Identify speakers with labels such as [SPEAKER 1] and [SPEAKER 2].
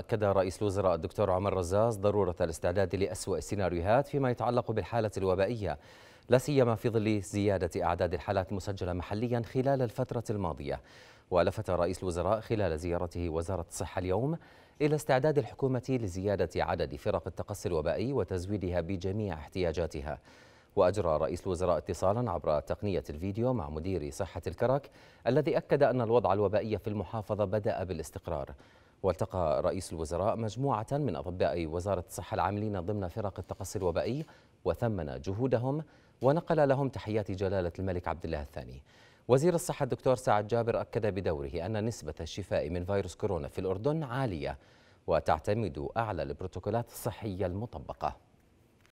[SPEAKER 1] أكد رئيس الوزراء الدكتور عمر رزاز ضرورة الاستعداد لأسوأ السيناريوهات فيما يتعلق بالحالة الوبائية لا سيما في ظل زيادة أعداد الحالات المسجلة محليا خلال الفترة الماضية ولفت رئيس الوزراء خلال زيارته وزارة الصحة اليوم إلى استعداد الحكومة لزيادة عدد فرق التقصي الوبائي وتزويدها بجميع احتياجاتها وأجرى رئيس الوزراء اتصالا عبر تقنية الفيديو مع مدير صحة الكرك الذي أكد أن الوضع الوبائي في المحافظة بدأ بالاستقرار والتقى رئيس الوزراء مجموعة من أطباء وزارة الصحة العاملين ضمن فرق التقصي الوبائي وثمن جهودهم ونقل لهم تحيات جلالة الملك عبد الله الثاني وزير الصحة الدكتور سعد جابر أكد بدوره أن نسبة الشفاء من فيروس كورونا في الأردن عالية وتعتمد أعلى البروتوكولات الصحية المطبقة